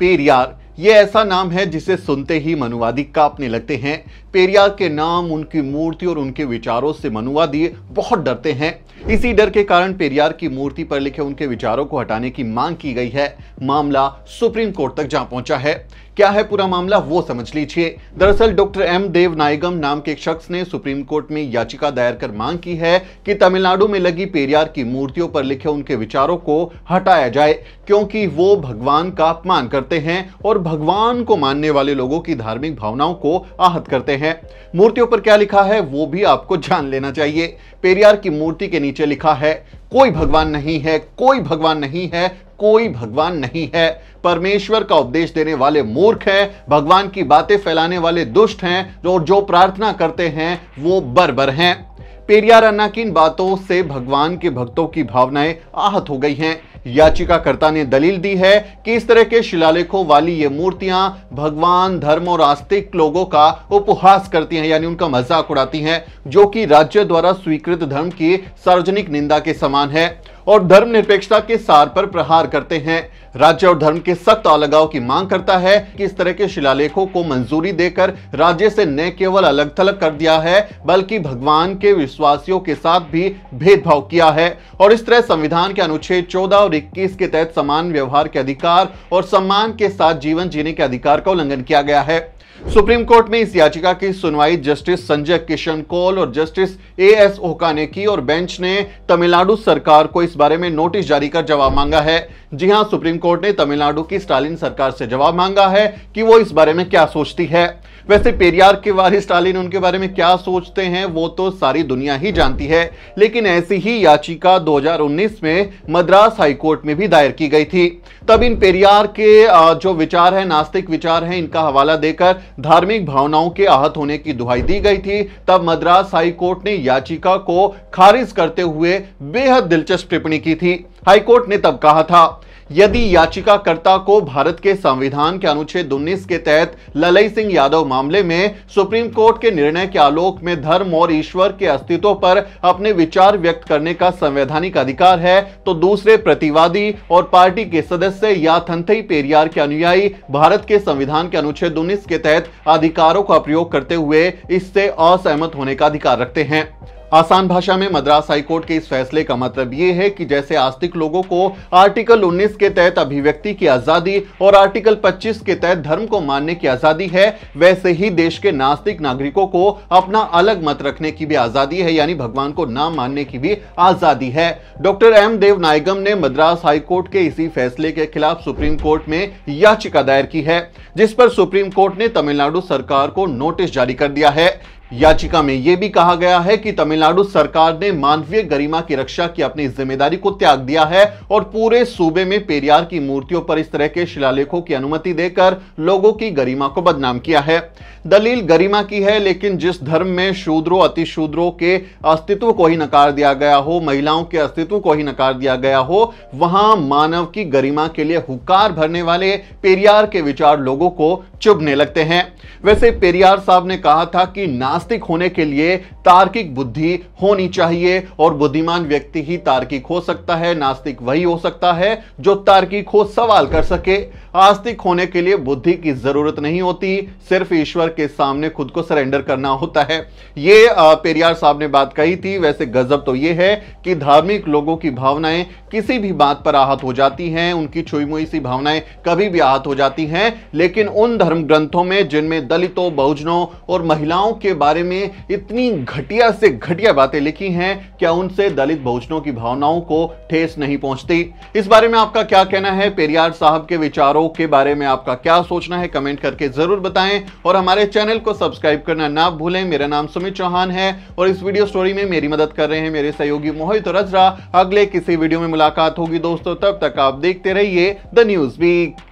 पेरियार ये ऐसा नाम है जिसे सुनते ही मनुवादी कांपने लगते हैं पेरियार के नाम उनकी मूर्ति और उनके विचारों से मनुवादी बहुत डरते हैं इसी डर के कारण पेरियार की मूर्ति पर लिखे उनके विचारों को हटाने की मांग की गई है मामला सुप्रीम कोर्ट तक जा पहुंचा है क्या है पूरा मामला वो समझ लीजिए दरअसल डॉक्टर एम देव नायगम नाम के एक शख्स ने सुप्रीम कोर्ट में याचिका दायर कर मांग की है कि तमिलनाडु में लगी पेरियार की मूर्तियों पर लिखे उनके विचारों को हटाया जाए क्योंकि वो भगवान का अपमान करते हैं और भगवान को मानने वाले लोगों की धार्मिक भावनाओं को आहत करते हैं मूर्तियों पर क्या लिखा है वो भी आपको जान लेना चाहिए पेरियार की मूर्ति के नीचे लिखा है कोई भगवान नहीं है कोई भगवान नहीं है कोई भगवान नहीं है परमेश्वर का उपदेश देने वाले मूर्ख है भगवान की बातें फैलाने वाले दुष्ट हैं और जो प्रार्थना करते हैं वो बर्बर हैं पेरियार अन्ना की इन बातों से भगवान के भक्तों की भावनाएं आहत हो गई हैं याचिकाकर्ता ने दलील दी है कि इस तरह के शिलालेखों वाली ये मूर्तियां भगवान धर्म और आस्तिक लोगों का उपहास करती हैं यानी उनका मजाक उड़ाती हैं जो कि राज्य द्वारा स्वीकृत धर्म की सार्वजनिक निंदा के समान है और धर्मनिरपेक्षता के सार पर प्रहार करते हैं राज्य और धर्म के सख्त अलगाव की मांग करता है कि इस तरह के शिलालेखों को मंजूरी देकर राज्य से न केवल अलग थलग कर दिया है बल्कि भगवान के विश्वासियों के साथ भी भेदभाव किया है और इस तरह संविधान के अनुच्छेद चौदह और इक्कीस के तहत समान व्यवहार के अधिकार और सम्मान के साथ जीवन जीने के अधिकार का उल्लंघन किया गया है सुप्रीम कोर्ट में इस याचिका की सुनवाई जस्टिस संजय किशन कौल और जस्टिस ए एस ओका ने की और बेंच ने तमिलनाडु सरकार को इस बारे में नोटिस जारी कर जवाब मांगा है जी हां सुप्रीम कोर्ट ने तमिलनाडु की स्टालिन सरकार से जवाब मांगा है कि वो इस बारे में क्या सोचती है वैसे पेरियार के वारिस स्टालिन उनके बारे में क्या सोचते हैं वो तो सारी दुनिया ही जानती है लेकिन ऐसी ही याचिका 2019 में मद्रास हाईकोर्ट में भी दायर की गई थी तब इन पेरियार के जो विचार है नास्तिक विचार है इनका हवाला देकर धार्मिक भावनाओं के आहत होने की दुहाई दी गई थी तब मद्रास हाईकोर्ट ने याचिका को खारिज करते हुए बेहद दिलचस्प टिप्पणी की थी हाईकोर्ट ने तब कहा था यदि याचिकाकर्ता को भारत के संविधान के अनुच्छेद उन्नीस के तहत ललई सिंह यादव मामले में सुप्रीम कोर्ट के निर्णय के आलोक में धर्म और ईश्वर के अस्तित्व पर अपने विचार व्यक्त करने का संवैधानिक अधिकार है तो दूसरे प्रतिवादी और पार्टी के सदस्य या थंथई पेरियार के अनुयायी भारत के संविधान के अनुच्छेद उन्नीस के तहत अधिकारों का प्रयोग करते हुए इससे असहमत होने का अधिकार रखते हैं आसान भाषा में मद्रास हाईकोर्ट के इस फैसले का मतलब ये है कि जैसे आस्तिक लोगों को आर्टिकल 19 के तहत अभिव्यक्ति की आजादी और आर्टिकल 25 के तहत धर्म को मानने की आजादी है वैसे ही देश के नास्तिक नागरिकों को अपना अलग मत रखने की भी आजादी है यानी भगवान को ना मानने की भी आजादी है डॉक्टर एम देव नायगम ने मद्रास हाईकोर्ट के इसी फैसले के खिलाफ सुप्रीम कोर्ट में याचिका दायर की है जिस पर सुप्रीम कोर्ट ने तमिलनाडु सरकार को नोटिस जारी कर दिया है याचिका में यह भी कहा गया है कि तमिलनाडु सरकार ने मानवीय गरिमा की रक्षा की अपनी जिम्मेदारी को त्याग दिया है और पूरे सूबे में पेरियार की मूर्तियों पर इस तरह के शिलालेखों की अनुमति देकर लोगों की गरिमा को बदनाम किया है दलील गरिमा की है लेकिन जिस धर्म में शूद्रो अतिशूद्रो के अस्तित्व को ही नकार दिया गया हो महिलाओं के अस्तित्व को ही नकार दिया गया हो वहां मानव की गरिमा के लिए हुकार भरने वाले पेरियार के विचार लोगों को चुभने लगते हैं वैसे पेरियार साहब ने कहा था कि नास्तिक होने के लिए तार्किक बुद्धि होनी चाहिए और बुद्धिमान व्यक्ति ही तार्किक हो सकता है नास्तिक वही हो सकता है जो तार्किक हो सवाल कर सके आस्तिक होने के लिए बुद्धि की जरूरत नहीं होती सिर्फ ईश्वर के सामने खुद को सरेंडर करना होता है ये पेरियार साहब ने बात कही थी वैसे गजब तो ये है कि धार्मिक लोगों की भावनाएं किसी भी बात पर आहत हो जाती हैं उनकी छुई मुई सी भावनाएं कभी भी आहत हो जाती हैं लेकिन उन धर्म ग्रंथों में जिनमें दलितों बहुजनों और महिलाओं के बारे में इतनी घटिया से घटिया बातें लिखी हैं क्या उनसे दलित बहुजनों की भावनाओं को ठेस नहीं पहुंचती इस बारे में आपका क्या कहना है पेरियार साहब के विचारों के बारे में आपका क्या सोचना है कमेंट करके ज़रूर बताएं और हमारे चैनल को सब्सक्राइब करना ना भूलें मेरा नाम सुमित चौहान है और इस वीडियो स्टोरी में मेरी मदद कर रहे हैं मेरे सहयोगी मोहित रजरा अगले किसी वीडियो में मुलाकात होगी दोस्तों तब तक आप देखते रहिए द न्यूज़ वीक